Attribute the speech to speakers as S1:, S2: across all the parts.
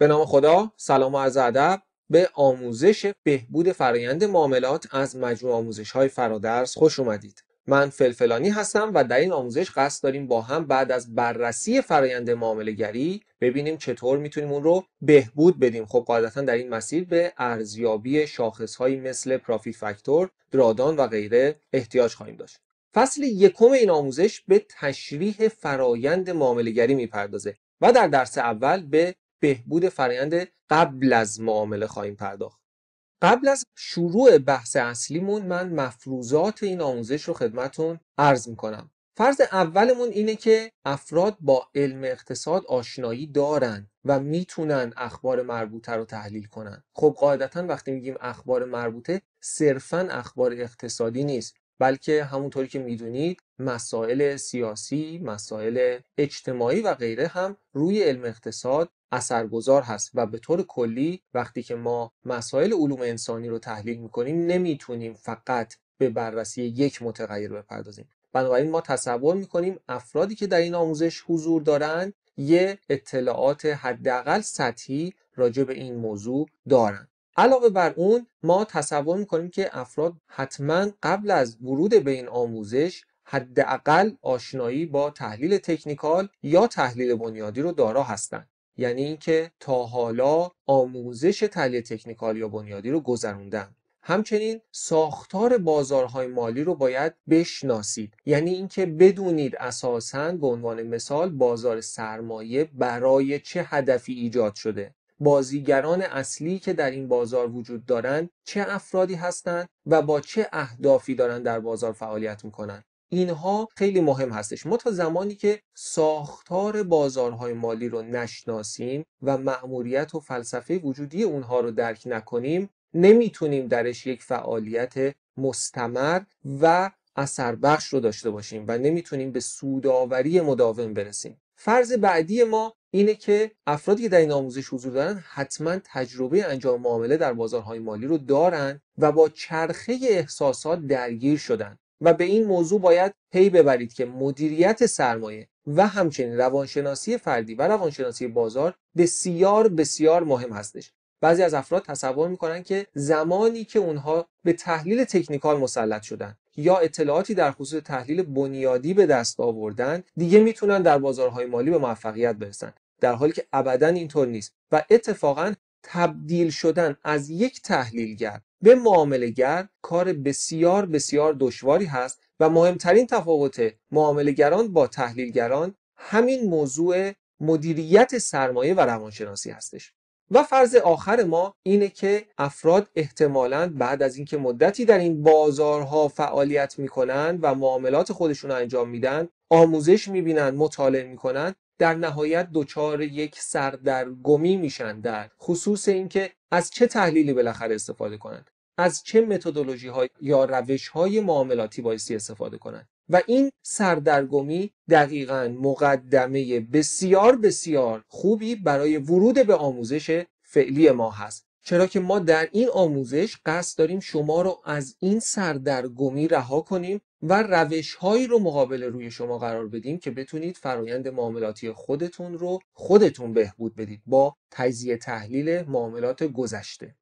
S1: به نام خدا سلام و عرض ادب به آموزش بهبود فرایند معاملات از مجموع آموزش های فرادرس خوش اومدید من فلفلانی هستم و در این آموزش قصد داریم با هم بعد از بررسی فرایند معامله گری ببینیم چطور میتونیم اون رو بهبود بدیم خب قاعدتا در این مسیر به ارزیابی شاخص هایی مثل پرافیت فاکتور، درادان و غیره احتیاج خواهیم داشت فصل یکم این آموزش به تشریح فرایند معامله گری میپردازه و در درس اول به بهبود فرآیند قبل از معامله خواهیم پرداخت قبل از شروع بحث اصلیمون من مفروضات این آموزش رو خدمتون عرض میکنم فرض اولمون اینه که افراد با علم اقتصاد آشنایی دارن و میتونن اخبار مربوطه رو تحلیل کنن خب قاعدتا وقتی میگیم اخبار مربوطه صرفا اخبار اقتصادی نیست بلکه همونطوری که میدونید مسائل سیاسی، مسائل اجتماعی و غیره هم روی علم اقتصاد اثرگذار هست و به طور کلی وقتی که ما مسائل علوم انسانی رو تحلیل میکنیم نمیتونیم فقط به بررسی یک متغیر بپردازیم بنابراین ما تصور میکنیم افرادی که در این آموزش حضور دارند یه اطلاعات حداقل سطحی راجع به این موضوع دارند علاوه بر اون ما تصور میکنیم که افراد حتما قبل از ورود به این آموزش حداقل آشنایی با تحلیل تکنیکال یا تحلیل بنیادی رو دارا هستند یعنی اینکه تا حالا آموزش تحلیل تکنیکال یا بنیادی رو گذروندن همچنین ساختار بازارهای مالی رو باید بشناسید یعنی اینکه بدونید اساساً به عنوان مثال بازار سرمایه برای چه هدفی ایجاد شده بازیگران اصلی که در این بازار وجود دارند چه افرادی هستند و با چه اهدافی دارند در بازار فعالیت میکنند اینها خیلی مهم هستش ما تا زمانی که ساختار بازارهای مالی رو نشناسیم و مأموریت و فلسفه وجودی اونها رو درک نکنیم نمیتونیم درش یک فعالیت مستمر و اثر بخش رو داشته باشیم و نمیتونیم به سوداوری مداوم برسیم فرض بعدی ما اینه که افرادی که در این آموزش حضور دارن حتما تجربه انجام معامله در بازارهای مالی رو دارن و با چرخه احساسات درگیر شدن و به این موضوع باید پی ببرید که مدیریت سرمایه و همچنین روانشناسی فردی و روانشناسی بازار بسیار بسیار مهم هستش بعضی از افراد تصور میکنن که زمانی که اونها به تحلیل تکنیکال مسلط شدن یا اطلاعاتی در خصوص تحلیل بنیادی به دست آوردن دیگه میتونن در بازارهای مالی به موفقیت برسن در حالی که ابدا اینطور نیست و اتفاقا تبدیل شدن از یک تحلیلگر به معاملگر کار بسیار بسیار دشواری هست و مهمترین تفاوت معاملگران با تحلیلگران همین موضوع مدیریت سرمایه و روانشناسی هستش و فرض آخر ما اینه که افراد احتمالا بعد از اینکه مدتی در این بازارها فعالیت میکنن و معاملات خودشون رو انجام میدن آموزش میبینن مطالعه میکنن در نهایت دچار یک سردرگمی میشن در خصوص اینکه از چه تحلیلی بالاخره استفاده کنند از چه متدولوژی ها یا روش های معاملاتی بایستی استفاده کنند و این سردرگمی دقیقا مقدمه بسیار بسیار خوبی برای ورود به آموزش فعلی ما هست چرا که ما در این آموزش قصد داریم شما رو از این سردرگمی رها کنیم و روش هایی رو مقابل روی شما قرار بدیم که بتونید فرایند معاملاتی خودتون رو خودتون بهبود بدید با تجزیه تحلیل معاملات گذشته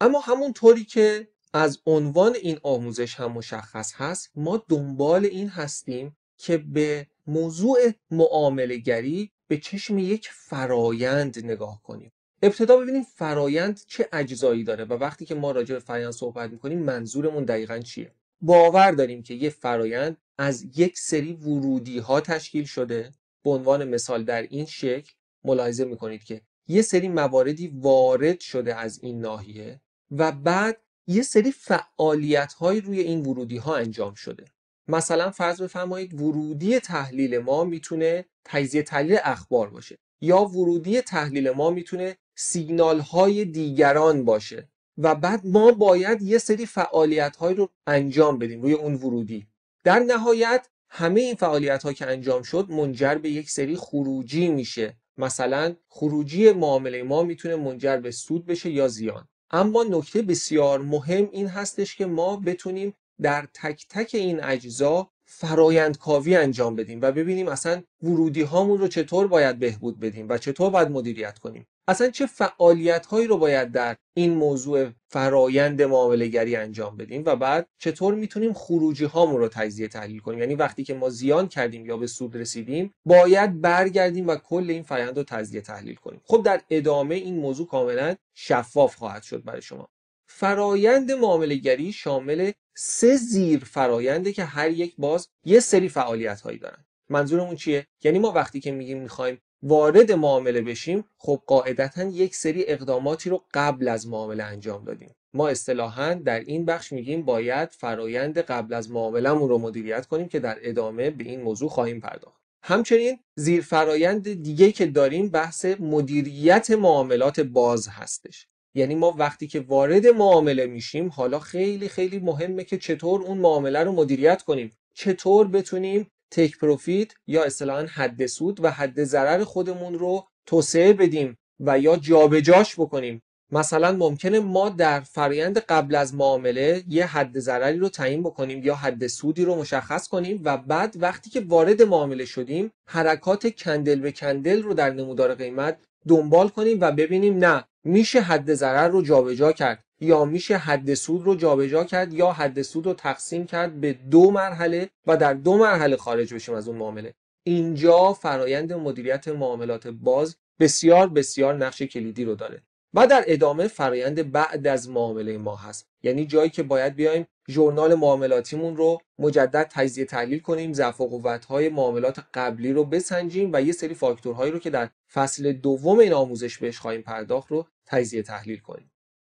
S1: اما طوری که از عنوان این آموزش هم مشخص هست ما دنبال این هستیم که به موضوع معاملگری به چشم یک فرایند نگاه کنیم ابتدا ببینیم فرایند چه اجزایی داره و وقتی که ما راجع به فرایند صحبت میکنیم منظورمون دقیقا چیه باور داریم که یه فرایند از یک سری ورودی ها تشکیل شده به عنوان مثال در این شکل ملاحظه میکنید که یه سری مواردی وارد شده از این ناحیه و بعد یه سری فعالیت های روی این ورودی ها انجام شده مثلا فرض بفرمایید ورودی تحلیل ما میتونه تجزیه تحلیل اخبار باشه یا ورودی تحلیل ما میتونه سیگنال های دیگران باشه و بعد ما باید یه سری فعالیت های رو انجام بدیم روی اون ورودی در نهایت همه این فعالیت ها که انجام شد منجر به یک سری خروجی میشه مثلا خروجی معامله ما میتونه منجر به سود بشه یا زیان اما نکته بسیار مهم این هستش که ما بتونیم در تک تک این اجزا فرایند کاوی انجام بدیم و ببینیم اصلا ورودی هامون رو چطور باید بهبود بدیم و چطور باید مدیریت کنیم اصلا چه فعالیت هایی رو باید در این موضوع فرایند معامله انجام بدیم و بعد چطور میتونیم خروجی هامون رو تجزیه تحلیل کنیم یعنی وقتی که ما زیان کردیم یا به سود رسیدیم باید برگردیم و کل این فرایند رو تجزیه تحلیل کنیم خب در ادامه این موضوع کاملا شفاف خواهد شد برای شما فرایند معامله شامل سه زیر فراینده که هر یک باز یه سری فعالیت هایی دارن منظورمون چیه یعنی ما وقتی که میگیم میخوایم وارد معامله بشیم خب قاعدتا یک سری اقداماتی رو قبل از معامله انجام دادیم ما اصطلاحا در این بخش میگیم باید فرایند قبل از مون رو مدیریت کنیم که در ادامه به این موضوع خواهیم پرداخت همچنین زیر فرایند دیگه که داریم بحث مدیریت معاملات باز هستش یعنی ما وقتی که وارد معامله میشیم حالا خیلی خیلی مهمه که چطور اون معامله رو مدیریت کنیم چطور بتونیم تک پروفیت یا اصطلاحا حد سود و حد ضرر خودمون رو توسعه بدیم و یا جابجاش بکنیم مثلا ممکنه ما در فرایند قبل از معامله یه حد ضرری رو تعیین بکنیم یا حد سودی رو مشخص کنیم و بعد وقتی که وارد معامله شدیم حرکات کندل به کندل رو در نمودار قیمت دنبال کنیم و ببینیم نه میشه حد ضرر رو جابجا کرد یا میشه حد سود رو جابجا کرد یا حد سود رو تقسیم کرد به دو مرحله و در دو مرحله خارج بشیم از اون معامله اینجا فرایند مدیریت معاملات باز بسیار بسیار نقش کلیدی رو داره و در ادامه فرایند بعد از معامله ما هست یعنی جایی که باید بیایم ژورنال معاملاتیمون رو مجدد تجزیه تحلیل کنیم ضعف و های معاملات قبلی رو بسنجیم و یه سری فاکتورهایی رو که در فصل دوم این آموزش بهش خواهیم پرداخت رو تجزیه تحلیل کنیم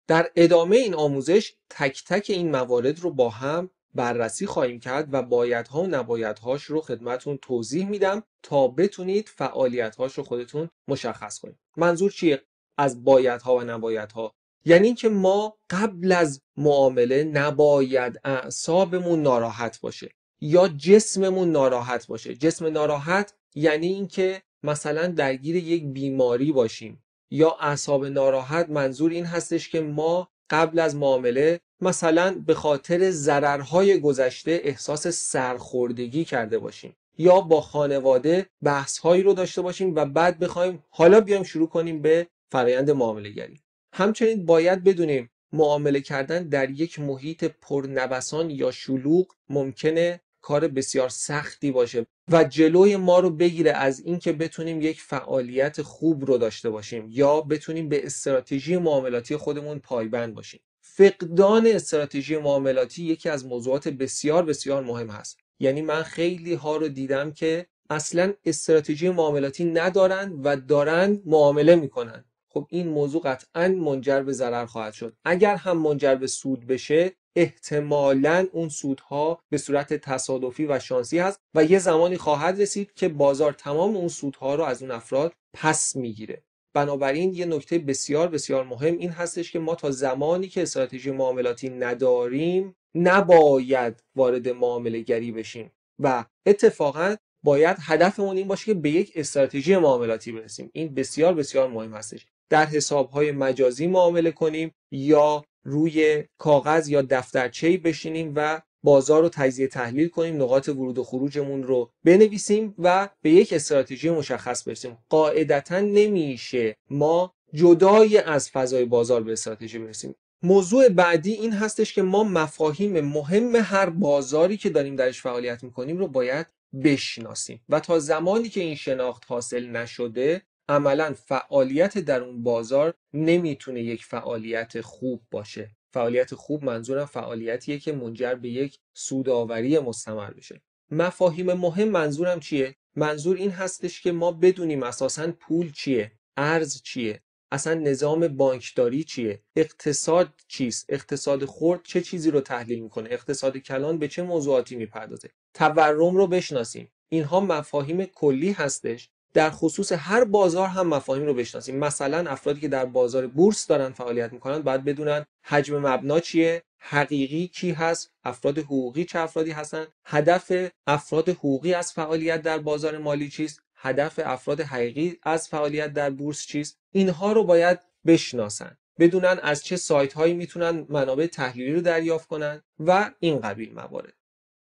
S1: در ادامه این آموزش تک تک این موارد رو با هم بررسی خواهیم کرد و بایدها و نبایدهاش رو خدمتون توضیح میدم تا بتونید فعالیتهاش رو خودتون مشخص کنید منظور چیه از بایدها و نبایدها یعنی اینکه ما قبل از معامله نباید اعصابمون ناراحت باشه یا جسممون ناراحت باشه جسم ناراحت یعنی اینکه مثلا درگیر یک بیماری باشیم یا اعصاب ناراحت منظور این هستش که ما قبل از معامله مثلا به خاطر ضررهای گذشته احساس سرخوردگی کرده باشیم یا با خانواده بحثهایی رو داشته باشیم و بعد بخوایم حالا بیایم شروع کنیم به فرایند معامله گری همچنین باید بدونیم معامله کردن در یک محیط پرنوسان یا شلوغ ممکنه کار بسیار سختی باشه و جلوی ما رو بگیره از اینکه بتونیم یک فعالیت خوب رو داشته باشیم یا بتونیم به استراتژی معاملاتی خودمون پایبند باشیم فقدان استراتژی معاملاتی یکی از موضوعات بسیار بسیار مهم هست یعنی من خیلی ها رو دیدم که اصلا استراتژی معاملاتی ندارن و دارن معامله میکنن خب این موضوع قطعا منجر به ضرر خواهد شد اگر هم منجر به سود بشه احتمالا اون سودها به صورت تصادفی و شانسی هست و یه زمانی خواهد رسید که بازار تمام اون سودها رو از اون افراد پس میگیره بنابراین یه نکته بسیار بسیار مهم این هستش که ما تا زمانی که استراتژی معاملاتی نداریم نباید وارد معامله گری بشیم و اتفاقا باید هدفمون این باشه که به یک استراتژی معاملاتی برسیم این بسیار بسیار مهم هستش در حسابهای مجازی معامله کنیم یا روی کاغذ یا دفترچه‌ای بشینیم و بازار رو تجزیه تحلیل کنیم نقاط ورود و خروجمون رو بنویسیم و به یک استراتژی مشخص برسیم قاعدتا نمیشه ما جدای از فضای بازار به استراتژی برسیم موضوع بعدی این هستش که ما مفاهیم مهم هر بازاری که داریم درش فعالیت میکنیم رو باید بشناسیم و تا زمانی که این شناخت حاصل نشده عملا فعالیت در اون بازار نمیتونه یک فعالیت خوب باشه فعالیت خوب منظورم فعالیتیه که منجر به یک سودآوری مستمر بشه مفاهیم مهم منظورم چیه منظور این هستش که ما بدونیم اساسا پول چیه ارز چیه اصلا نظام بانکداری چیه اقتصاد چیست اقتصاد خرد چه چیزی رو تحلیل میکنه اقتصاد کلان به چه موضوعاتی میپردازه تورم رو بشناسیم اینها مفاهیم کلی هستش در خصوص هر بازار هم مفاهیم رو بشناسیم مثلا افرادی که در بازار بورس دارن فعالیت میکنن باید بدونن حجم مبنا چیه حقیقی کی هست افراد حقوقی چه افرادی هستن هدف افراد حقوقی از فعالیت در بازار مالی چیست هدف افراد حقیقی از فعالیت در بورس چیست اینها رو باید بشناسن بدونن از چه سایت هایی میتونن منابع تحلیلی رو دریافت کنن و این قبیل موارد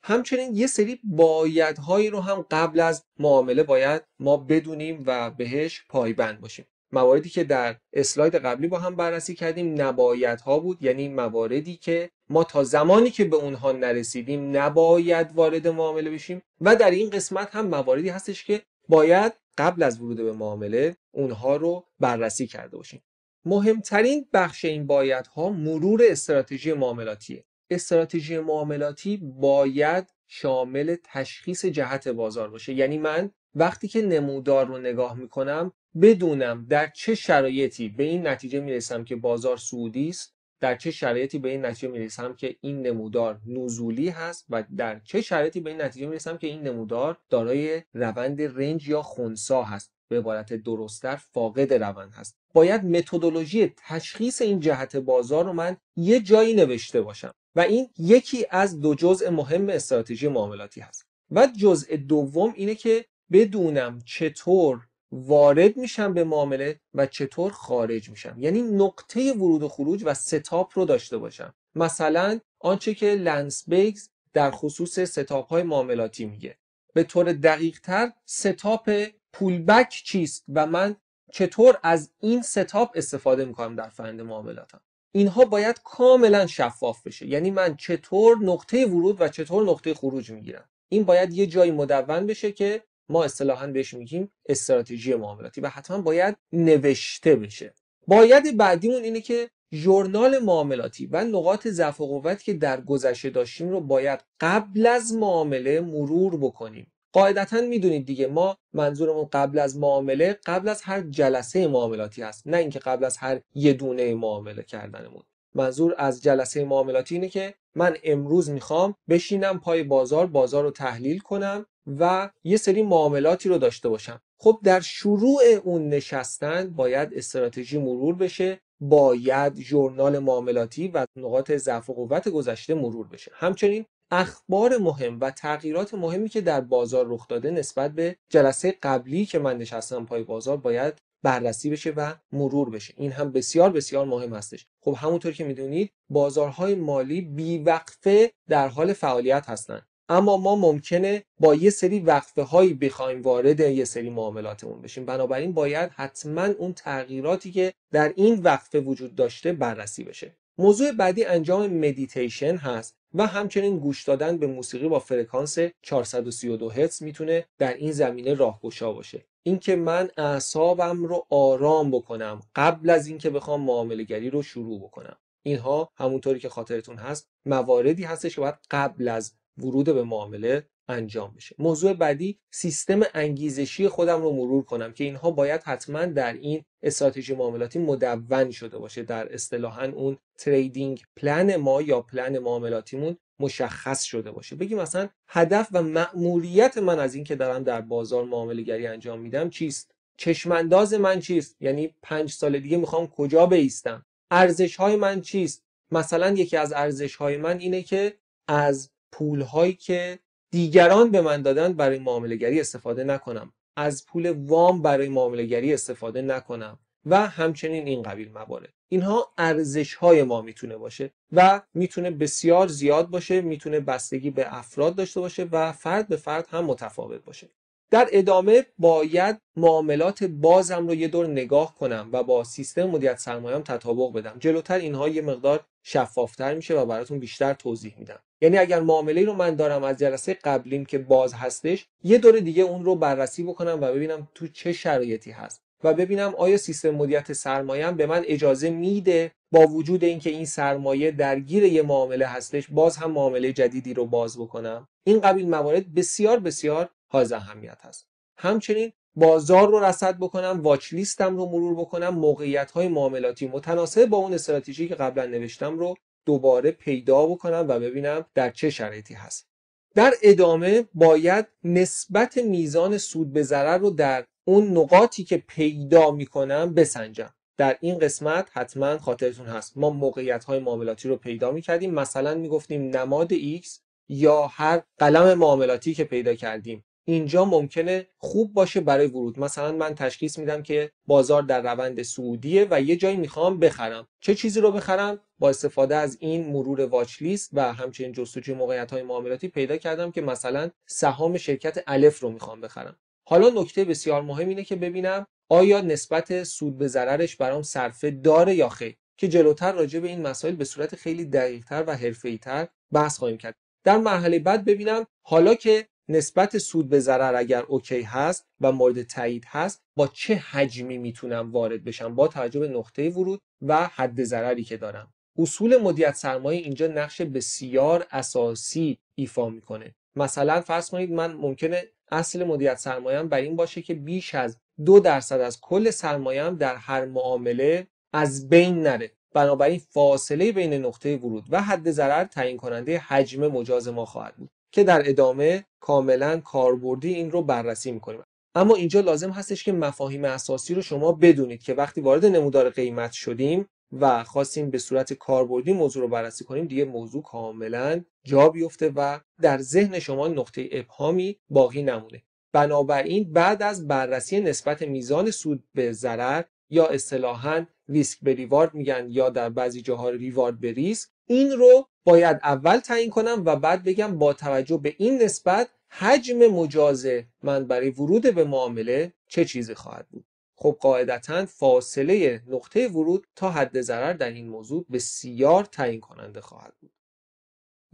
S1: همچنین یه سری بایدهایی رو هم قبل از معامله باید ما بدونیم و بهش پایبند باشیم مواردی که در اسلاید قبلی با هم بررسی کردیم نبایدها بود یعنی مواردی که ما تا زمانی که به اونها نرسیدیم نباید وارد معامله بشیم و در این قسمت هم مواردی هستش که باید قبل از ورود به معامله اونها رو بررسی کرده باشیم مهمترین بخش این بایدها مرور استراتژی معاملاتیه استراتژی معاملاتی باید شامل تشخیص جهت بازار باشه یعنی من وقتی که نمودار رو نگاه میکنم بدونم در چه شرایطی به این نتیجه میرسم که بازار سعودی است در چه شرایطی به این نتیجه میرسم که این نمودار نزولی هست و در چه شرایطی به این نتیجه میرسم که این نمودار دارای روند رنج یا خونسا هست به عبارت درستتر فاقد روند هست باید متدولوژی تشخیص این جهت بازار رو من یه جایی نوشته باشم و این یکی از دو جزء مهم استراتژی معاملاتی هست و جزء دوم اینه که بدونم چطور وارد میشم به معامله و چطور خارج میشم یعنی نقطه ورود و خروج و ستاپ رو داشته باشم مثلا آنچه که لنس بیگز در خصوص ستاپ های معاملاتی میگه به طور دقیق تر ستاپ پولبک چیست و من چطور از این ستاپ استفاده میکنم در فرند معاملاتم اینها باید کاملا شفاف بشه یعنی من چطور نقطه ورود و چطور نقطه خروج میگیرم این باید یه جایی مدون بشه که ما اصطلاحا بهش میگیم استراتژی معاملاتی و حتما باید نوشته بشه باید بعدیمون اینه که ژورنال معاملاتی و نقاط ضعف و قوت که در گذشته داشتیم رو باید قبل از معامله مرور بکنیم قاعدتا میدونید دیگه ما منظورمون قبل از معامله قبل از هر جلسه معاملاتی هست نه اینکه قبل از هر یه دونه معامله کردنمون منظور از جلسه معاملاتی اینه که من امروز میخوام بشینم پای بازار بازار رو تحلیل کنم و یه سری معاملاتی رو داشته باشم خب در شروع اون نشستن باید استراتژی مرور بشه باید ژورنال معاملاتی و نقاط ضعف و قوت گذشته مرور بشه همچنین اخبار مهم و تغییرات مهمی که در بازار رخ داده نسبت به جلسه قبلی که من نشستم پای بازار باید بررسی بشه و مرور بشه این هم بسیار بسیار مهم هستش خب همونطور که میدونید بازارهای مالی بیوقفه در حال فعالیت هستند اما ما ممکنه با یه سری وقفه هایی بخوایم وارد یه سری معاملاتمون بشیم بنابراین باید حتما اون تغییراتی که در این وقفه وجود داشته بررسی بشه موضوع بعدی انجام مدیتیشن هست و همچنین گوش دادن به موسیقی با فرکانس 432 هرتز میتونه در این زمینه راهگشا باشه اینکه من اعصابم رو آرام بکنم قبل از اینکه بخوام معامله گری رو شروع بکنم اینها همونطوری که خاطرتون هست مواردی هستش که باید قبل از ورود به معامله انجام بشه موضوع بعدی سیستم انگیزشی خودم رو مرور کنم که اینها باید حتما در این استراتژی معاملاتی مدون شده باشه در اصطلاحا اون تریدینگ پلن ما یا پلن معاملاتیمون مشخص شده باشه بگیم مثلا هدف و مأموریت من از اینکه دارم در بازار معامله گری انجام میدم چیست چشمانداز من چیست یعنی پنج سال دیگه میخوام کجا بیستم ارزش های من چیست مثلا یکی از ارزش های من اینه که از پول هایی که دیگران به من دادن برای گری استفاده نکنم از پول وام برای گری استفاده نکنم و همچنین این قبیل موارد اینها ارزش های ما میتونه باشه و میتونه بسیار زیاد باشه میتونه بستگی به افراد داشته باشه و فرد به فرد هم متفاوت باشه در ادامه باید معاملات بازم رو یه دور نگاه کنم و با سیستم مدیریت سرمایه‌ام تطابق بدم جلوتر اینها یه مقدار شفافتر میشه و براتون بیشتر توضیح میدم یعنی اگر معامله رو من دارم از جلسه قبلیم که باز هستش یه دور دیگه اون رو بررسی بکنم و ببینم تو چه شرایطی هست و ببینم آیا سیستم مدیریت سرمایه‌ام به من اجازه میده با وجود اینکه این سرمایه درگیر یه معامله هستش باز هم معامله جدیدی رو باز بکنم این قبیل موارد بسیار بسیار ها اهمیت هست همچنین بازار رو رصد بکنم واچ لیستم رو مرور بکنم موقعیت های معاملاتی متناسب با اون استراتژی که قبلا نوشتم رو دوباره پیدا بکنم و ببینم در چه شرایطی هست در ادامه باید نسبت میزان سود به ضرر رو در اون نقاطی که پیدا میکنم بسنجم در این قسمت حتما خاطرتون هست ما موقعیت های معاملاتی رو پیدا میکردیم مثلا میگفتیم نماد X یا هر قلم معاملاتی که پیدا کردیم اینجا ممکنه خوب باشه برای ورود مثلا من تشخیص میدم که بازار در روند سعودیه و یه جایی میخوام بخرم چه چیزی رو بخرم با استفاده از این مرور واچ لیست و همچنین جستجوی موقعیت های معاملاتی پیدا کردم که مثلا سهام شرکت الف رو میخوام بخرم حالا نکته بسیار مهم اینه که ببینم آیا نسبت سود به ضررش برام صرفه داره یا خیر که جلوتر راجع به این مسائل به صورت خیلی دقیقتر و حرفه‌ای‌تر بحث خواهیم کرد در مرحله بعد ببینم حالا که نسبت سود به ضرر اگر اوکی هست و مورد تایید هست با چه حجمی میتونم وارد بشم با توجه به نقطه ورود و حد ضرری که دارم اصول مدیت سرمایه اینجا نقش بسیار اساسی ایفا میکنه مثلا فرض کنید من ممکنه اصل مدیت سرمایه‌ام بر این باشه که بیش از دو درصد از کل سرمایه‌ام در هر معامله از بین نره بنابراین فاصله بین نقطه ورود و حد ضرر تعیین کننده حجم مجاز ما خواهد بود که در ادامه کاملا کاربردی این رو بررسی میکنیم اما اینجا لازم هستش که مفاهیم اساسی رو شما بدونید که وقتی وارد نمودار قیمت شدیم و خواستیم به صورت کاربردی موضوع رو بررسی کنیم دیگه موضوع کاملا جا بیفته و در ذهن شما نقطه ابهامی باقی نمونه بنابراین بعد از بررسی نسبت میزان سود به ضرر یا اصطلاحا ریسک به ریوارد میگن یا در بعضی جاها ریوارد به ریسک این رو باید اول تعیین کنم و بعد بگم با توجه به این نسبت حجم مجاز من برای ورود به معامله چه چیزی خواهد بود خب قاعدتا فاصله نقطه ورود تا حد ضرر در این موضوع بسیار تعیین کننده خواهد بود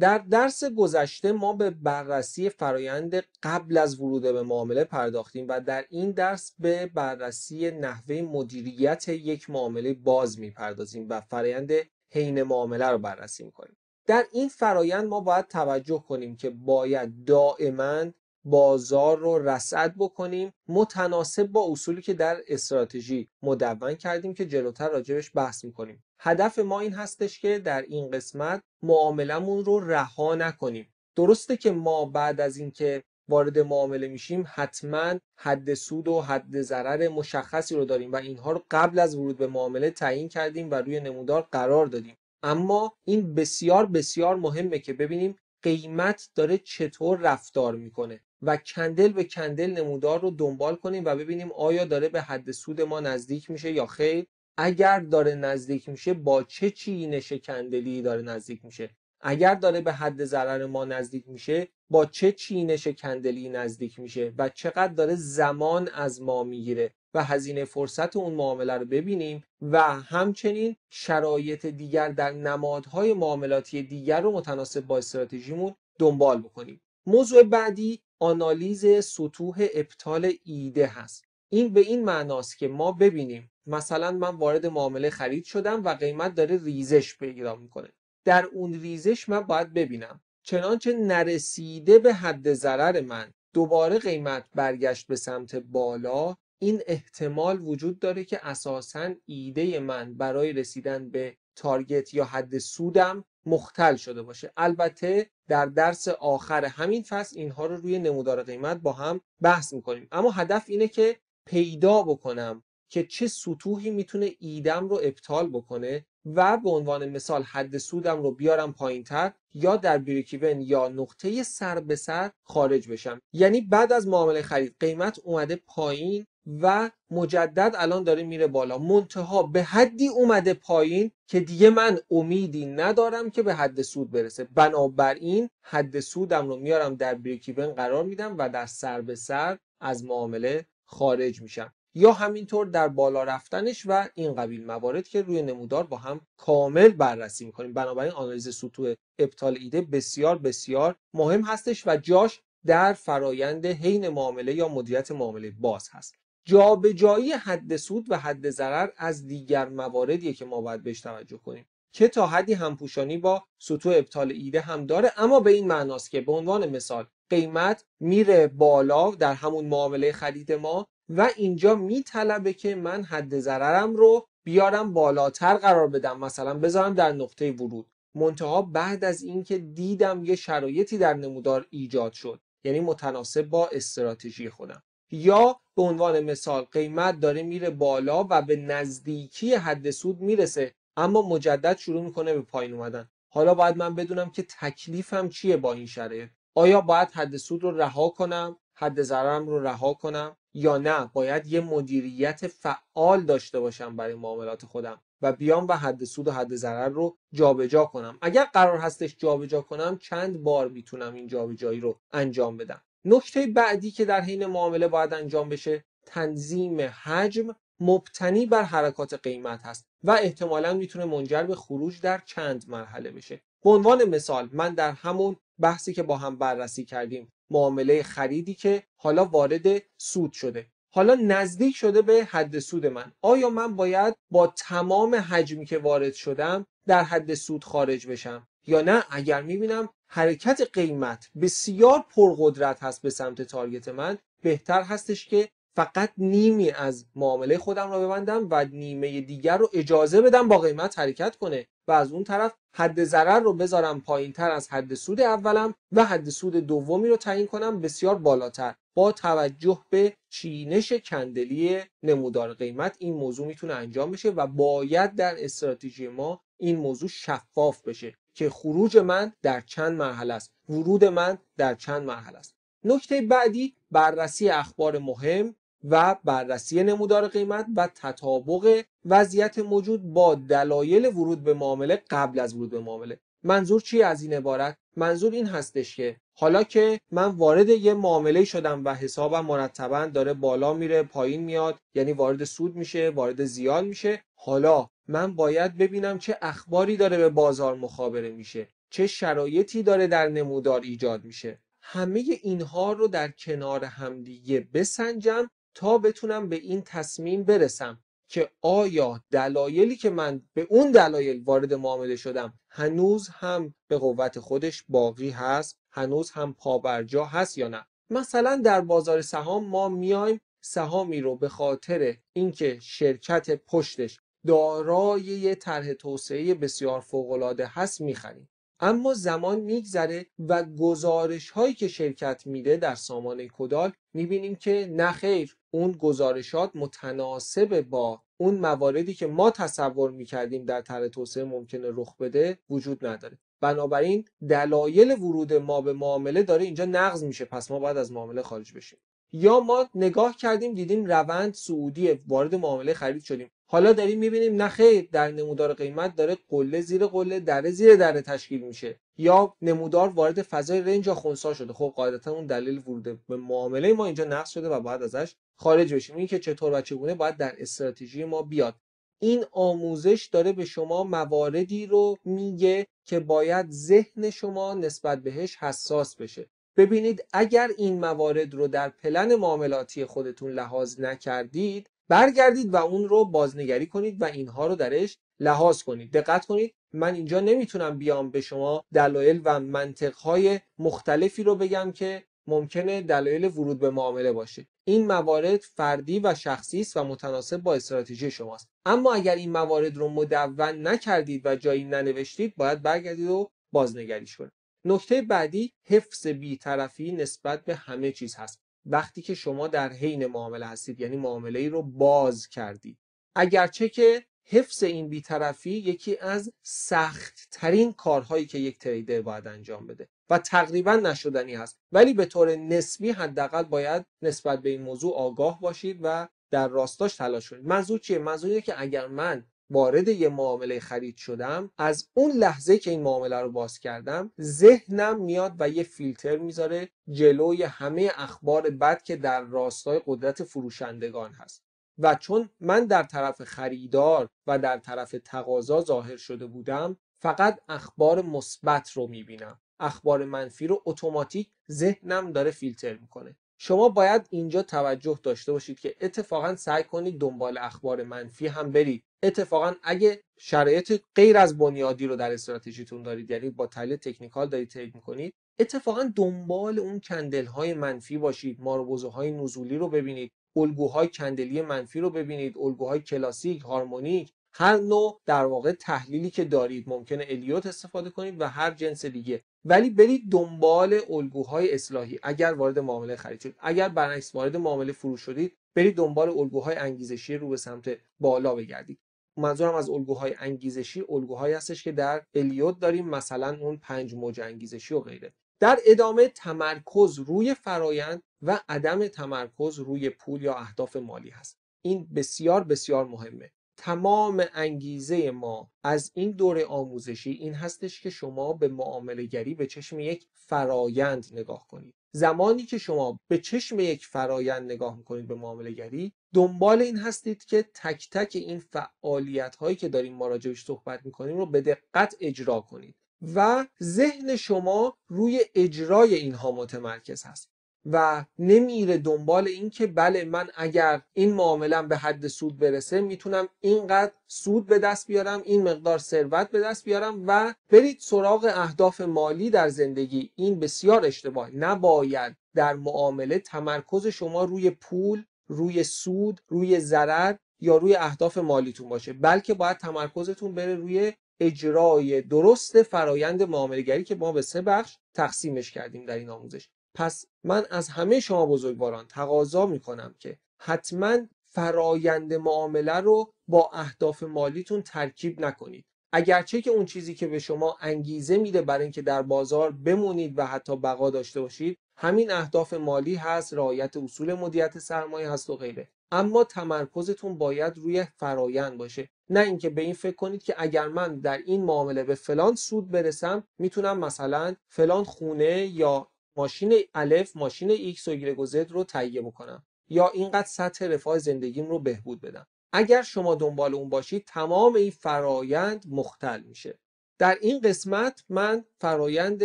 S1: در درس گذشته ما به بررسی فرایند قبل از ورود به معامله پرداختیم و در این درس به بررسی نحوه مدیریت یک معامله باز میپردازیم و فرایند حین معامله رو بررسی میکنیم در این فرایند ما باید توجه کنیم که باید دائما بازار رو رصد بکنیم متناسب با اصولی که در استراتژی مدون کردیم که جلوتر راجبش بحث میکنیم هدف ما این هستش که در این قسمت معاملمون رو رها نکنیم درسته که ما بعد از اینکه وارد معامله میشیم حتما حد سود و حد ضرر مشخصی رو داریم و اینها رو قبل از ورود به معامله تعیین کردیم و روی نمودار قرار دادیم اما این بسیار بسیار مهمه که ببینیم قیمت داره چطور رفتار میکنه و کندل به کندل نمودار رو دنبال کنیم و ببینیم آیا داره به حد سود ما نزدیک میشه یا خیر اگر داره نزدیک میشه با چه چین شکندلی داره نزدیک میشه اگر داره به حد ضرر ما نزدیک میشه با چه چین شکندلی نزدیک میشه و چقدر داره زمان از ما میگیره و هزینه فرصت اون معامله رو ببینیم و همچنین شرایط دیگر در نمادهای معاملاتی دیگر رو متناسب با استراتژیمون دنبال بکنیم موضوع بعدی آنالیز سطوح ابطال ایده هست این به این معناست که ما ببینیم مثلا من وارد معامله خرید شدم و قیمت داره ریزش پیدا میکنه در اون ریزش من باید ببینم چنانچه نرسیده به حد ضرر من دوباره قیمت برگشت به سمت بالا این احتمال وجود داره که اساسا ایده من برای رسیدن به تارگت یا حد سودم مختل شده باشه البته در درس آخر همین فصل اینها رو روی نمودار قیمت با هم بحث میکنیم اما هدف اینه که پیدا بکنم که چه سطوحی میتونه ایدم رو ابطال بکنه و به عنوان مثال حد سودم رو بیارم پایین تر یا در بریکیون یا نقطه سر به سر خارج بشم یعنی بعد از معامله خرید قیمت اومده پایین و مجدد الان داره میره بالا منتها به حدی اومده پایین که دیگه من امیدی ندارم که به حد سود برسه بنابراین حد سودم رو میارم در بریکیون قرار میدم و در سر به سر از معامله خارج میشن یا همینطور در بالا رفتنش و این قبیل موارد که روی نمودار با هم کامل بررسی میکنیم بنابراین آنالیز سطوح ابطال ایده بسیار بسیار مهم هستش و جاش در فرایند حین معامله یا مدیریت معامله باز هست جابجایی حد سود و حد ضرر از دیگر مواردیه که ما باید بهش توجه کنیم که تا حدی همپوشانی با سطوح ابطال ایده هم داره اما به این معناست که به عنوان مثال قیمت میره بالا در همون معامله خرید ما و اینجا میطلبه که من حد ضررم رو بیارم بالاتر قرار بدم مثلا بذارم در نقطه ورود منتها بعد از اینکه دیدم یه شرایطی در نمودار ایجاد شد یعنی متناسب با استراتژی خودم یا به عنوان مثال قیمت داره میره بالا و به نزدیکی حد سود میرسه اما مجدد شروع میکنه به پایین اومدن حالا باید من بدونم که تکلیفم چیه با این شرایط آیا باید حد سود رو رها کنم حد ضررم رو رها کنم یا نه باید یه مدیریت فعال داشته باشم برای معاملات خودم و بیام و حد سود و حد ضرر رو جابجا کنم اگر قرار هستش جابجا کنم چند بار میتونم این جابجایی رو انجام بدم نکته بعدی که در حین معامله باید انجام بشه تنظیم حجم مبتنی بر حرکات قیمت هست و احتمالا میتونه منجر به خروج در چند مرحله بشه به عنوان مثال من در همون بحثی که با هم بررسی کردیم معامله خریدی که حالا وارد سود شده حالا نزدیک شده به حد سود من آیا من باید با تمام حجمی که وارد شدم در حد سود خارج بشم یا نه اگر میبینم حرکت قیمت بسیار پرقدرت هست به سمت تارگت من بهتر هستش که فقط نیمی از معامله خودم را ببندم و نیمه دیگر رو اجازه بدم با قیمت حرکت کنه و از اون طرف حد ضرر رو بذارم پایین تر از حد سود اولم و حد سود دومی رو تعیین کنم بسیار بالاتر با توجه به چینش کندلی نمودار قیمت این موضوع میتونه انجام بشه و باید در استراتژی ما این موضوع شفاف بشه که خروج من در چند مرحله است ورود من در چند مرحله است نکته بعدی بررسی اخبار مهم و بررسی نمودار قیمت و تطابق وضعیت موجود با دلایل ورود به معامله قبل از ورود به معامله منظور چی از این عبارت منظور این هستش که حالا که من وارد یه معامله شدم و حسابم مرتبا داره بالا میره پایین میاد یعنی وارد سود میشه وارد زیان میشه حالا من باید ببینم چه اخباری داره به بازار مخابره میشه چه شرایطی داره در نمودار ایجاد میشه همه اینها رو در کنار همدیگه بسنجم تا بتونم به این تصمیم برسم که آیا دلایلی که من به اون دلایل وارد معامله شدم هنوز هم به قوت خودش باقی هست هنوز هم پابرجا هست یا نه مثلا در بازار سهام ما میایم سهامی رو به خاطر اینکه شرکت پشتش دارای یه طرح توسعه بسیار فوقالعاده هست میخریم اما زمان میگذره و گزارش هایی که شرکت میده در سامانه کدال میبینیم که نخیر اون گزارشات متناسب با اون مواردی که ما تصور میکردیم در طرح توسعه ممکنه رخ بده وجود نداره بنابراین دلایل ورود ما به معامله داره اینجا نقض میشه پس ما باید از معامله خارج بشیم یا ما نگاه کردیم دیدیم روند سعودی وارد معامله خرید شدیم حالا داریم میبینیم نه در نمودار قیمت داره قله زیر قله دره زیر دره تشکیل میشه یا نمودار وارد فضای رنج یا خونسا شده خب قاعدتا اون دلیل ورود به معامله ما اینجا نقص شده و باید ازش خارج بشیم این که چطور و چگونه باید در استراتژی ما بیاد این آموزش داره به شما مواردی رو میگه که باید ذهن شما نسبت بهش حساس بشه ببینید اگر این موارد رو در پلن معاملاتی خودتون لحاظ نکردید برگردید و اون رو بازنگری کنید و اینها رو درش لحاظ کنید دقت کنید من اینجا نمیتونم بیام به شما دلایل و منطقهای مختلفی رو بگم که ممکنه دلایل ورود به معامله باشه این موارد فردی و شخصی است و متناسب با استراتژی شماست اما اگر این موارد رو مدون نکردید و جایی ننوشتید باید برگردید و بازنگری کنید نکته بعدی حفظ بیطرفی نسبت به همه چیز هست وقتی که شما در حین معامله هستید یعنی معامله ای رو باز کردید اگرچه که حفظ این بیطرفی یکی از سخت ترین کارهایی که یک تریدر باید انجام بده و تقریبا نشدنی هست ولی به طور نسبی حداقل باید نسبت به این موضوع آگاه باشید و در راستاش تلاش کنید منظور چیه منظور که اگر من وارد یه معامله خرید شدم از اون لحظه که این معامله رو باز کردم ذهنم میاد و یه فیلتر میذاره جلوی همه اخبار بد که در راستای قدرت فروشندگان هست و چون من در طرف خریدار و در طرف تقاضا ظاهر شده بودم فقط اخبار مثبت رو میبینم اخبار منفی رو اتوماتیک ذهنم داره فیلتر میکنه شما باید اینجا توجه داشته باشید که اتفاقا سعی کنید دنبال اخبار منفی هم برید اتفاقا اگه شرایط غیر از بنیادی رو در استراتژیتون دارید یعنی با تحلیل تکنیکال دارید ترید میکنید اتفاقا دنبال اون کندل های منفی باشید ماروزه های نزولی رو ببینید الگوهای کندلی منفی رو ببینید الگوهای کلاسیک هارمونیک هر نوع در واقع تحلیلی که دارید ممکنه الیوت استفاده کنید و هر جنس دیگه ولی برید دنبال الگوهای اصلاحی اگر وارد معامله خرید شدید اگر برعکس وارد معامله فروش شدید برید دنبال الگوهای انگیزشی رو به سمت بالا بگردید منظورم از الگوهای انگیزشی الگوهایی هستش که در الیوت داریم مثلا اون پنج موج انگیزشی و غیره در ادامه تمرکز روی فرایند و عدم تمرکز روی پول یا اهداف مالی هست این بسیار بسیار مهمه تمام انگیزه ما از این دوره آموزشی این هستش که شما به معامله گری به چشم یک فرایند نگاه کنید زمانی که شما به چشم یک فرایند نگاه میکنید به معامله گری دنبال این هستید که تک تک این فعالیت هایی که داریم ما راجبش صحبت میکنیم رو به دقت اجرا کنید و ذهن شما روی اجرای اینها متمرکز هست و نمیره دنبال این که بله من اگر این معاملم به حد سود برسه میتونم اینقدر سود به دست بیارم این مقدار ثروت به دست بیارم و برید سراغ اهداف مالی در زندگی این بسیار اشتباه نباید در معامله تمرکز شما روی پول روی سود روی ضرر یا روی اهداف مالیتون باشه بلکه باید تمرکزتون بره روی اجرای درست فرایند معاملگری که ما به سه بخش تقسیمش کردیم در این آموزش پس من از همه شما بزرگواران تقاضا میکنم که حتما فرایند معامله رو با اهداف مالیتون ترکیب نکنید اگرچه که اون چیزی که به شما انگیزه میده برای اینکه در بازار بمونید و حتی بقا داشته باشید همین اهداف مالی هست رعایت اصول مدیریت سرمایه هست و غیره اما تمرکزتون باید روی فرایند باشه نه اینکه به این فکر کنید که اگر من در این معامله به فلان سود برسم میتونم مثلا فلان خونه یا ماشین الف ماشین ایکس و ایگرگ و زد رو تهیه بکنم یا اینقدر سطح رفاه زندگیم رو بهبود بدم اگر شما دنبال اون باشید تمام این فرایند مختل میشه در این قسمت من فرایند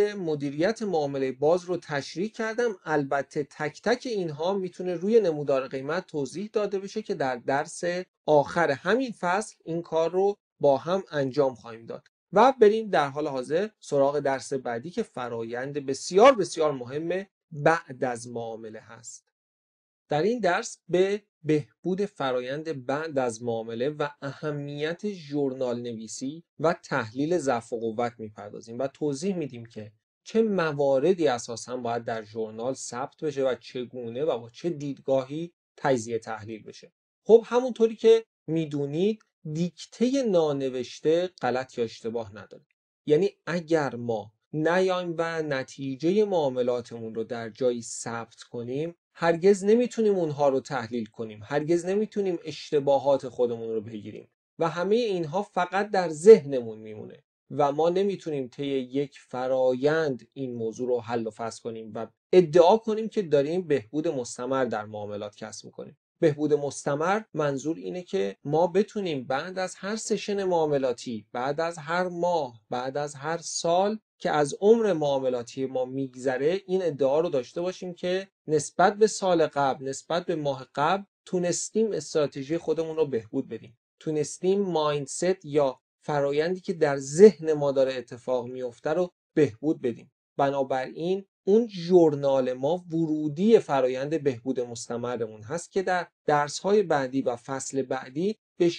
S1: مدیریت معامله باز رو تشریح کردم البته تک تک اینها میتونه روی نمودار قیمت توضیح داده بشه که در درس آخر همین فصل این کار رو با هم انجام خواهیم داد و بریم در حال حاضر سراغ درس بعدی که فرایند بسیار بسیار مهم بعد از معامله هست در این درس به بهبود فرایند بعد از معامله و اهمیت ژورنال نویسی و تحلیل ضعف و قوت میپردازیم و توضیح میدیم که چه مواردی اساسا باید در ژورنال ثبت بشه و چگونه و با چه دیدگاهی تجزیه تحلیل بشه خب همونطوری که میدونید دیکته نانوشته غلط یا اشتباه نداره یعنی اگر ما نیایم و نتیجه معاملاتمون رو در جایی ثبت کنیم هرگز نمیتونیم اونها رو تحلیل کنیم هرگز نمیتونیم اشتباهات خودمون رو بگیریم و همه اینها فقط در ذهنمون میمونه و ما نمیتونیم طی یک فرایند این موضوع رو حل و فصل کنیم و ادعا کنیم که داریم بهبود مستمر در معاملات کسب میکنیم بهبود مستمر منظور اینه که ما بتونیم بعد از هر سشن معاملاتی بعد از هر ماه بعد از هر سال که از عمر معاملاتی ما میگذره این ادعا رو داشته باشیم که نسبت به سال قبل نسبت به ماه قبل تونستیم استراتژی خودمون رو بهبود بدیم تونستیم مایندست یا فرایندی که در ذهن ما داره اتفاق میفته رو بهبود بدیم بنابراین اون جورنال ما ورودی فرایند بهبود مستمرمون هست که در درسهای بعدی و فصل بعدی به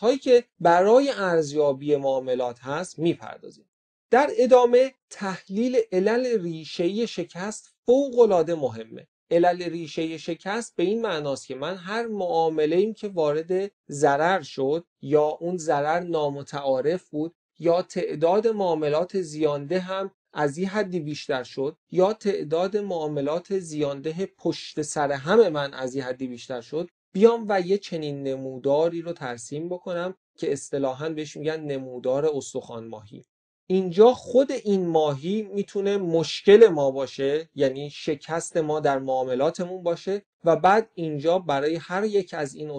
S1: هایی که برای ارزیابی معاملات هست میپردازیم در ادامه تحلیل علل ریشه شکست فوقالعاده مهمه علل ریشه شکست به این معناست که من هر معامله ایم که وارد ضرر شد یا اون ضرر نامتعارف بود یا تعداد معاملات زیانده هم از یه حدی بیشتر شد یا تعداد معاملات زیانده پشت سر هم من از یه حدی بیشتر شد بیام و یه چنین نموداری رو ترسیم بکنم که اصطلاحا بهش میگن نمودار استخوان ماهی اینجا خود این ماهی میتونه مشکل ما باشه یعنی شکست ما در معاملاتمون باشه و بعد اینجا برای هر یک از این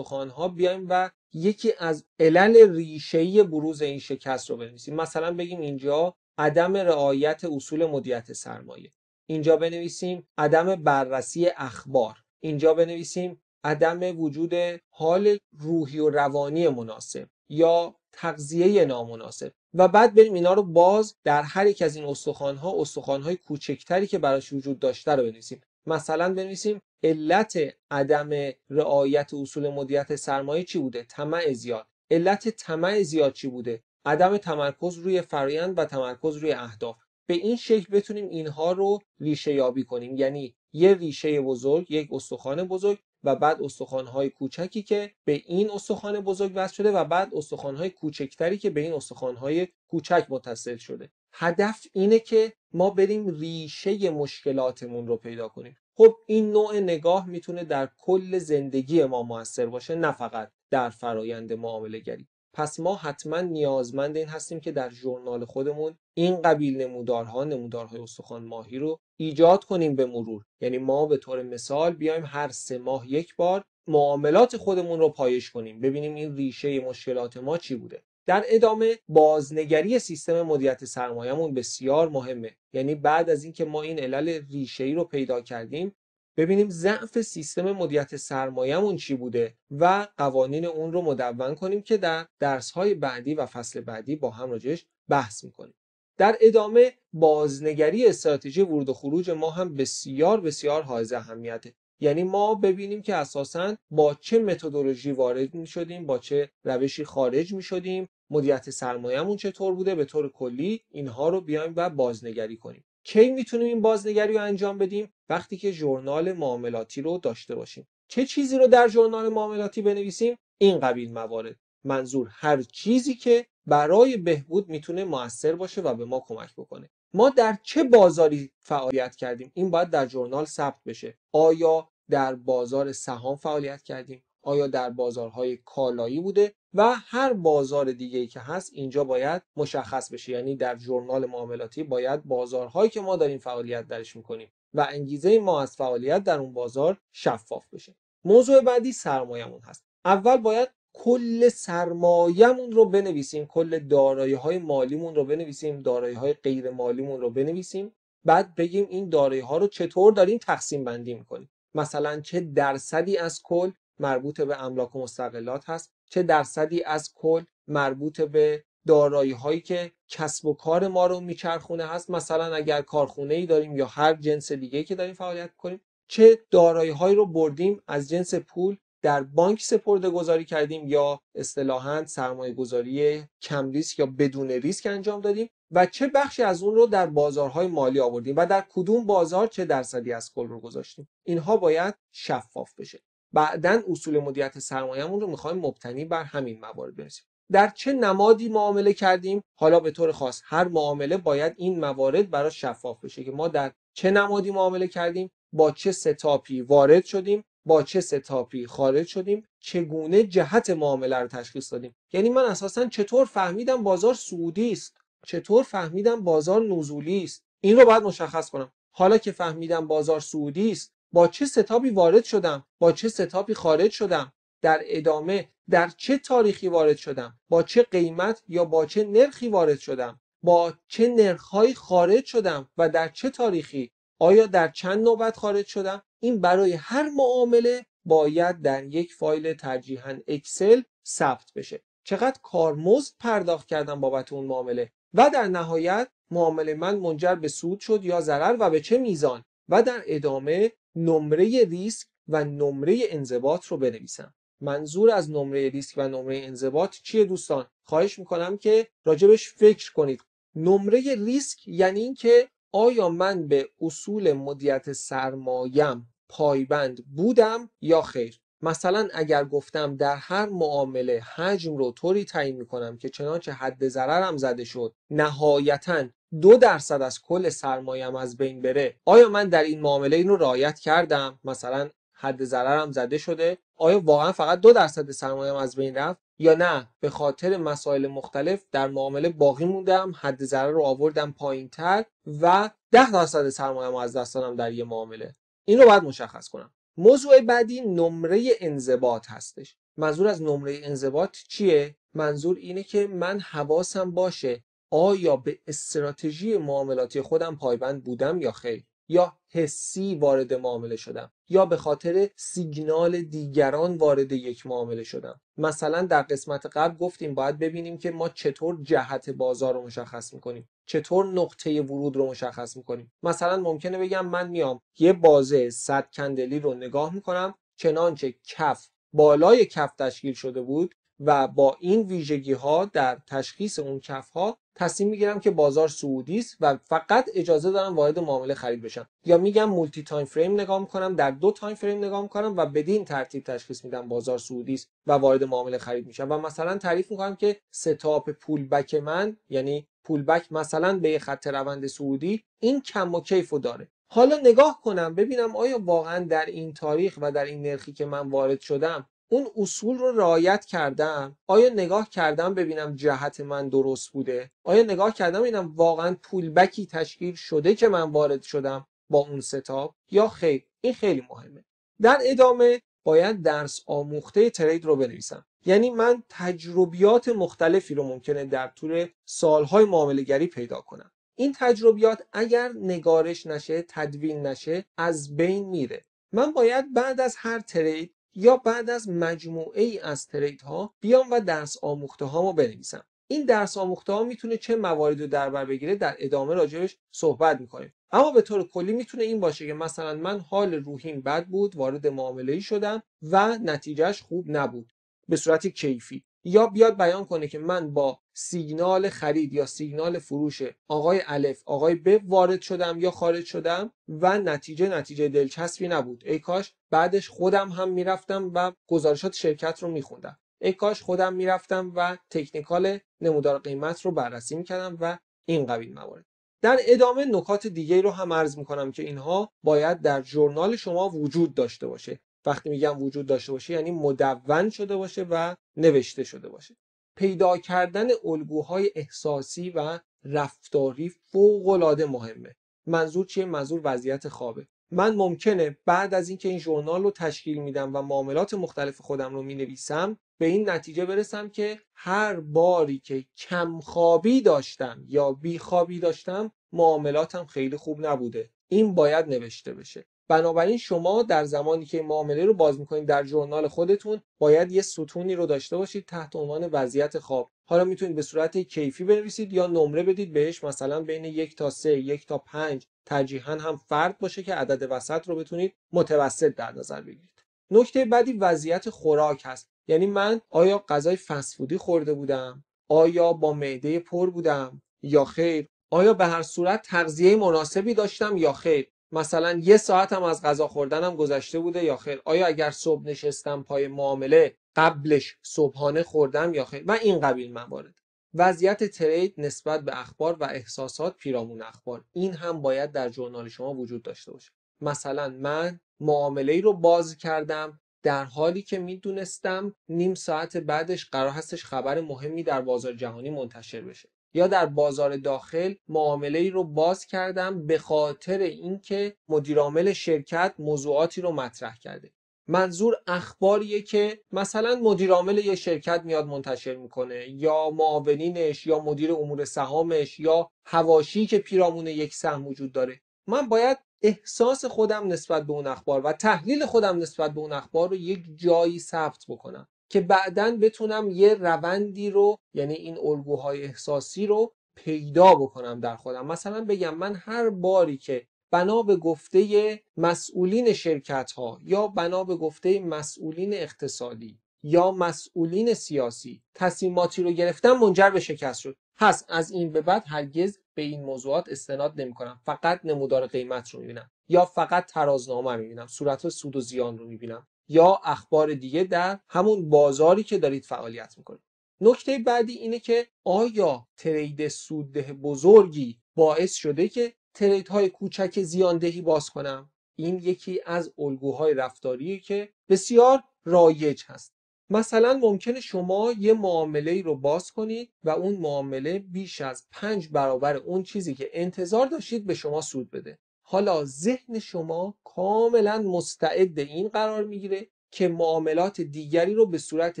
S1: ها بیایم و یکی از علل ریشه‌ای بروز این شکست رو بنویسیم مثلا بگیم اینجا عدم رعایت اصول مدیریت سرمایه اینجا بنویسیم عدم بررسی اخبار اینجا بنویسیم عدم وجود حال روحی و روانی مناسب یا تغذیه نامناسب و بعد بریم اینا رو باز در هر یک از این استخوان‌ها استخوان‌های کوچکتری که براش وجود داشته رو بنویسیم مثلا بنویسیم علت عدم رعایت اصول مدیریت سرمایه چی بوده طمع زیاد علت طمع زیاد چی بوده عدم تمرکز روی فرایند و تمرکز روی اهداف به این شکل بتونیم اینها رو ریشه یابی کنیم یعنی یه ریشه بزرگ یک استخوان بزرگ و بعد استخوان‌های کوچکی که به این استخوان بزرگ وصل شده و بعد استخوان‌های کوچکتری که به این استخوان‌های کوچک متصل شده هدف اینه که ما بریم ریشه مشکلاتمون رو پیدا کنیم خب این نوع نگاه میتونه در کل زندگی ما موثر باشه نه فقط در فرایند معامله گری پس ما حتما نیازمند این هستیم که در ژورنال خودمون این قبیل نمودارها نمودارهای استخوان ماهی رو ایجاد کنیم به مرور یعنی ما به طور مثال بیایم هر سه ماه یک بار معاملات خودمون رو پایش کنیم ببینیم این ریشه مشکلات ما چی بوده در ادامه بازنگری سیستم مدیریت سرمایهمون بسیار مهمه یعنی بعد از اینکه ما این علل ریشه ای رو پیدا کردیم ببینیم ضعف سیستم مدیریت سرمایهمون چی بوده و قوانین اون رو مدون کنیم که در درسهای بعدی و فصل بعدی با هم راجعش بحث میکنیم در ادامه بازنگری استراتژی ورود و خروج ما هم بسیار بسیار حائز اهمیته یعنی ما ببینیم که اساسا با چه متدولوژی وارد می شدیم با چه روشی خارج می شدیم مدیریت سرمایهمون چطور بوده به طور کلی اینها رو بیایم و بازنگری کنیم کی میتونیم این بازنگری رو انجام بدیم وقتی که ژورنال معاملاتی رو داشته باشیم چه چیزی رو در ژورنال معاملاتی بنویسیم این قبیل موارد منظور هر چیزی که برای بهبود میتونه موثر باشه و به ما کمک بکنه ما در چه بازاری فعالیت کردیم این باید در جورنال ثبت بشه آیا در بازار سهام فعالیت کردیم آیا در بازارهای کالایی بوده و هر بازار دیگه ای که هست اینجا باید مشخص بشه یعنی در جورنال معاملاتی باید بازارهایی که ما داریم فعالیت درش میکنیم و انگیزه ما از فعالیت در اون بازار شفاف بشه موضوع بعدی سرمایهمون هست اول باید کل سرمایهمون رو بنویسیم کل دارایی های مالیمون رو بنویسیم دارایی های غیر مالیمون رو بنویسیم بعد بگیم این دارایی ها رو چطور داریم تقسیم بندی میکنیم مثلا چه درصدی از کل مربوط به املاک و مستقلات هست چه درصدی از کل مربوط به دارایی هایی که کسب و کار ما رو میچرخونه هست مثلا اگر کارخونه ای داریم یا هر جنس دیگه که داریم فعالیت کنیم چه دارایی هایی رو بردیم از جنس پول در بانک سپرده گذاری کردیم یا اصطلاحا سرمایه گذاری کم ریسک یا بدون ریسک انجام دادیم و چه بخشی از اون رو در بازارهای مالی آوردیم و در کدوم بازار چه درصدی از کل رو گذاشتیم اینها باید شفاف بشه بعدا اصول مدیریت سرمایهمون رو میخوایم مبتنی بر همین موارد برسیم در چه نمادی معامله کردیم حالا به طور خاص هر معامله باید این موارد برای شفاف بشه که ما در چه نمادی معامله کردیم با چه ستاپی وارد شدیم با چه ستاپی خارج شدیم چگونه جهت معامله رو تشخیص دادیم یعنی من اساسا چطور فهمیدم بازار سعودی است چطور فهمیدم بازار نزولی است این رو باید مشخص کنم حالا که فهمیدم بازار سعودی است با چه ستابی وارد شدم با چه ستابی خارج شدم در ادامه در چه تاریخی وارد شدم با چه قیمت یا با چه نرخی وارد شدم با چه نرخهایی خارج شدم و در چه تاریخی آیا در چند نوبت خارج شدم این برای هر معامله باید در یک فایل ترجیحاً اکسل ثبت بشه چقدر کارمزد پرداخت کردم بابت اون معامله و در نهایت معامله من منجر به سود شد یا ضرر و به چه میزان و در ادامه نمره ریسک و نمره انضباط رو بنویسم منظور از نمره ریسک و نمره انضباط چیه دوستان خواهش میکنم که راجبش فکر کنید نمره ریسک یعنی اینکه آیا من به اصول مدیریت سرمایم پایبند بودم یا خیر مثلا اگر گفتم در هر معامله حجم رو طوری تعیین میکنم که چنانچه حد ضررم زده شد نهایتا دو درصد از کل سرمایم از بین بره آیا من در این معامله این رو رعایت کردم مثلا حد ضررم زده شده آیا واقعا فقط دو درصد سرمایم از بین رفت یا نه به خاطر مسائل مختلف در معامله باقی موندم حد ضرر رو آوردم پایین تر و ده درصد سرمایم از دست دادم در یه معامله این رو باید مشخص کنم موضوع بعدی نمره انضباط هستش منظور از نمره انضباط چیه منظور اینه که من حواسم باشه آیا به استراتژی معاملاتی خودم پایبند بودم یا خیر یا حسی وارد معامله شدم یا به خاطر سیگنال دیگران وارد یک معامله شدم مثلا در قسمت قبل گفتیم باید ببینیم که ما چطور جهت بازار رو مشخص میکنیم چطور نقطه ورود رو مشخص میکنیم مثلا ممکنه بگم من میام یه بازه 100 کندلی رو نگاه میکنم چنانچه کف بالای کف تشکیل شده بود و با این ویژگی ها در تشخیص اون کف ها تصمیم میگیرم که بازار سعودی است و فقط اجازه دارم وارد معامله خرید بشم یا میگم مولتی تایم فریم نگاه میکنم در دو تایم فریم نگاه میکنم و بدین ترتیب تشخیص میدم بازار سعودی است و وارد معامله خرید میشم و مثلا تعریف میکنم که ستاپ پول بک من یعنی پول بک مثلا به خط روند سعودی این کم و و داره حالا نگاه کنم ببینم آیا واقعا در این تاریخ و در این نرخی که من وارد شدم اون اصول رو رعایت کردم آیا نگاه کردم ببینم جهت من درست بوده آیا نگاه کردم ببینم واقعا پولبکی تشکیل شده که من وارد شدم با اون ستاب یا خیر این خیلی مهمه در ادامه باید درس آموخته ترید رو بنویسم یعنی من تجربیات مختلفی رو ممکنه در طول سالهای معاملگری پیدا کنم این تجربیات اگر نگارش نشه تدوین نشه از بین میره من باید بعد از هر ترید یا بعد از مجموعه ای از ترید ها بیام و درس آموخته ما بنویسم این درس آموخته ها میتونه چه موارد رو در بر بگیره در ادامه راجبش صحبت میکنیم اما به طور کلی میتونه این باشه که مثلا من حال روحیم بد بود وارد معامله شدم و نتیجهش خوب نبود به صورت کیفی یا بیاد بیان کنه که من با سیگنال خرید یا سیگنال فروش آقای الف آقای ب وارد شدم یا خارج شدم و نتیجه نتیجه دلچسبی نبود ای کاش بعدش خودم هم میرفتم و گزارشات شرکت رو میخوندم ای کاش خودم میرفتم و تکنیکال نمودار قیمت رو بررسی میکردم و این قبیل موارد در ادامه نکات دیگه رو هم عرض میکنم که اینها باید در جورنال شما وجود داشته باشه وقتی میگم وجود داشته باشه یعنی مدون شده باشه و نوشته شده باشه پیدا کردن الگوهای احساسی و رفتاری فوقالعاده مهمه منظور چیه منظور وضعیت خوابه من ممکنه بعد از اینکه این ژورنال رو تشکیل میدم و معاملات مختلف خودم رو مینویسم به این نتیجه برسم که هر باری که کمخوابی داشتم یا بیخوابی داشتم معاملاتم خیلی خوب نبوده این باید نوشته بشه بنابراین شما در زمانی که معامله رو باز میکنید در جورنال خودتون باید یه ستونی رو داشته باشید تحت عنوان وضعیت خواب حالا میتونید به صورت کیفی بنویسید یا نمره بدید بهش مثلا بین یک تا سه یک تا پنج ترجیحا هم فرد باشه که عدد وسط رو بتونید متوسط در نظر بگیرید نکته بعدی وضعیت خوراک هست یعنی من آیا غذای فسفودی خورده بودم آیا با معده پر بودم یا خیر آیا به هر صورت تغذیه مناسبی داشتم یا خیر مثلا یه ساعت هم از غذا خوردنم گذشته بوده یا خیر آیا اگر صبح نشستم پای معامله قبلش صبحانه خوردم یا خیر و این قبیل موارد وضعیت ترید نسبت به اخبار و احساسات پیرامون اخبار این هم باید در جورنال شما وجود داشته باشه مثلا من معامله رو باز کردم در حالی که میدونستم نیم ساعت بعدش قرار هستش خبر مهمی در بازار جهانی منتشر بشه یا در بازار داخل معامله ای رو باز کردم به خاطر اینکه مدیرعامل شرکت موضوعاتی رو مطرح کرده منظور اخباریه که مثلا مدیرعامل یه شرکت میاد منتشر میکنه یا معاونینش یا مدیر امور سهامش یا هواشی که پیرامون یک سهم وجود داره من باید احساس خودم نسبت به اون اخبار و تحلیل خودم نسبت به اون اخبار رو یک جایی ثبت بکنم که بعدا بتونم یه روندی رو یعنی این الگوهای احساسی رو پیدا بکنم در خودم مثلا بگم من هر باری که بنا به گفته مسئولین شرکت ها یا بنا به گفته مسئولین اقتصادی یا مسئولین سیاسی تصمیماتی رو گرفتم منجر به شکست شد پس از این به بعد هرگز به این موضوعات استناد کنم فقط نمودار قیمت رو بینم یا فقط ترازنامه بینم صورت سود و زیان رو بینم یا اخبار دیگه در همون بازاری که دارید فعالیت میکنید نکته بعدی اینه که آیا ترید سودده بزرگی باعث شده که تریدهای کوچک زیاندهی باز کنم این یکی از الگوهای رفتاری که بسیار رایج هست مثلا ممکن شما یه معامله رو باز کنید و اون معامله بیش از پنج برابر اون چیزی که انتظار داشتید به شما سود بده حالا ذهن شما کاملا مستعد این قرار میگیره که معاملات دیگری رو به صورت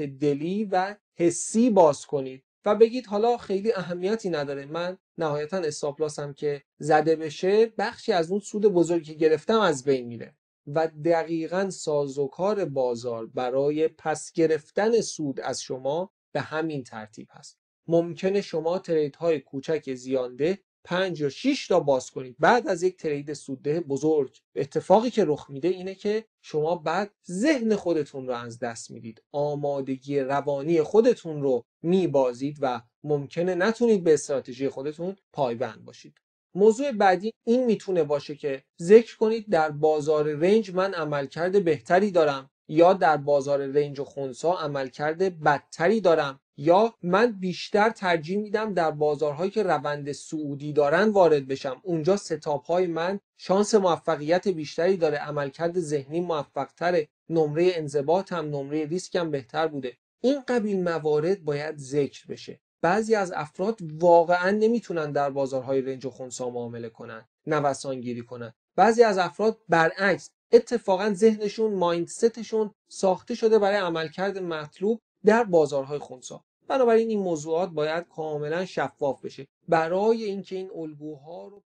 S1: دلی و حسی باز کنید و بگید حالا خیلی اهمیتی نداره من نهایتا استاپلاسم که زده بشه بخشی از اون سود بزرگی که گرفتم از بین میره و دقیقا سازوکار بازار برای پس گرفتن سود از شما به همین ترتیب هست ممکنه شما تریدهای کوچک زیانده 5 یا 6 تا باز کنید بعد از یک ترید سودده بزرگ اتفاقی که رخ میده اینه که شما بعد ذهن خودتون رو از دست میدید آمادگی روانی خودتون رو میبازید و ممکنه نتونید به استراتژی خودتون پایبند باشید موضوع بعدی این میتونه باشه که ذکر کنید در بازار رنج من عملکرد بهتری دارم یا در بازار رنج و خونسا عملکرد بدتری دارم یا من بیشتر ترجیح میدم در بازارهایی که روند سعودی دارن وارد بشم اونجا ستاپ های من شانس موفقیت بیشتری داره عملکرد ذهنی تره نمره هم نمره ریسکم بهتر بوده این قبیل موارد باید ذکر بشه بعضی از افراد واقعا نمیتونن در بازارهای رنج و خونسا معامله کنن نوسانگیری کنن بعضی از افراد برعکس اتفاقا ذهنشون مایندستشون ساخته شده برای عملکرد مطلوب در بازارهای خونسا بنابراین این موضوعات باید کاملا شفاف بشه برای اینکه این الگوها رو